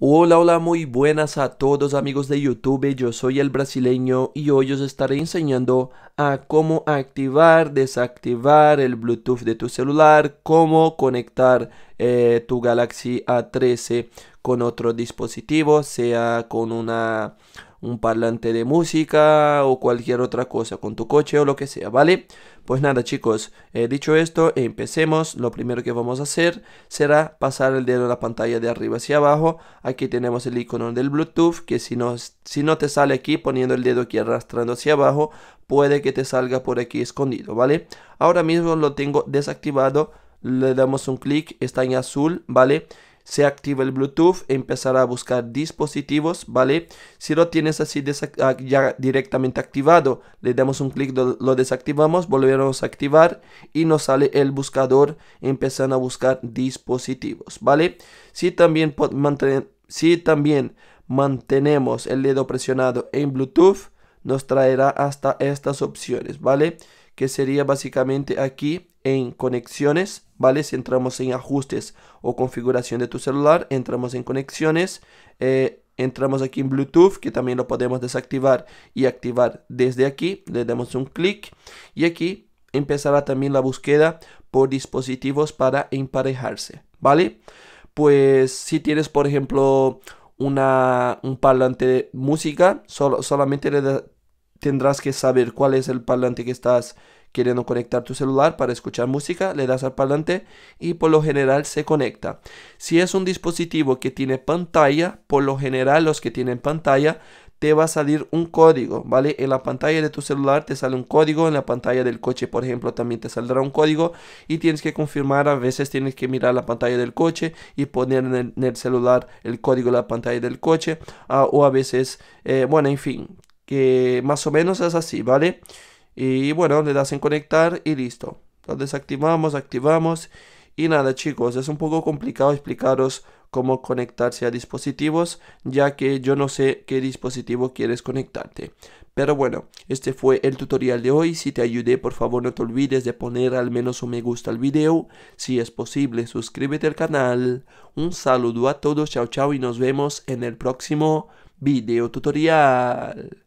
Hola, hola, muy buenas a todos amigos de YouTube, yo soy el brasileño y hoy os estaré enseñando a cómo activar, desactivar el Bluetooth de tu celular, cómo conectar eh, tu Galaxy A13 con otro dispositivo, sea con una, un parlante de música o cualquier otra cosa, con tu coche o lo que sea, ¿vale? Pues nada chicos, he eh, dicho esto, empecemos. Lo primero que vamos a hacer será pasar el dedo a la pantalla de arriba hacia abajo. Aquí tenemos el icono del Bluetooth, que si no, si no te sale aquí poniendo el dedo aquí arrastrando hacia abajo, puede que te salga por aquí escondido, ¿vale? Ahora mismo lo tengo desactivado, le damos un clic, está en azul, ¿vale? se activa el Bluetooth, empezará a buscar dispositivos, ¿vale? Si lo tienes así ah, ya directamente activado, le damos un clic, lo desactivamos, volvemos a activar y nos sale el buscador, empezando a buscar dispositivos, ¿vale? Si también, si también mantenemos el dedo presionado en Bluetooth, nos traerá hasta estas opciones, ¿vale? Que sería básicamente aquí en conexiones, ¿vale? Si entramos en ajustes o configuración de tu celular, entramos en conexiones, eh, entramos aquí en Bluetooth, que también lo podemos desactivar y activar desde aquí, le damos un clic y aquí empezará también la búsqueda por dispositivos para emparejarse, ¿vale? Pues si tienes, por ejemplo, una, un parlante de música, solo, solamente tendrás que saber cuál es el parlante que estás Queriendo conectar tu celular para escuchar música, le das al parlante y por lo general se conecta. Si es un dispositivo que tiene pantalla, por lo general los que tienen pantalla te va a salir un código, ¿vale? En la pantalla de tu celular te sale un código, en la pantalla del coche, por ejemplo, también te saldrá un código y tienes que confirmar, a veces tienes que mirar la pantalla del coche y poner en el, celular el código de la pantalla del coche, ah, o a veces, eh, bueno, en fin, que más o menos es así, ¿vale? Y bueno, le das en conectar y listo. Lo desactivamos, activamos. Y nada chicos, es un poco complicado explicaros cómo conectarse a dispositivos, ya que yo no sé qué dispositivo quieres conectarte. Pero bueno, este fue el tutorial de hoy. Si te ayudé, por favor no te olvides de poner al menos un me gusta al video. Si es posible, suscríbete al canal. Un saludo a todos, chao chao y nos vemos en el próximo video tutorial.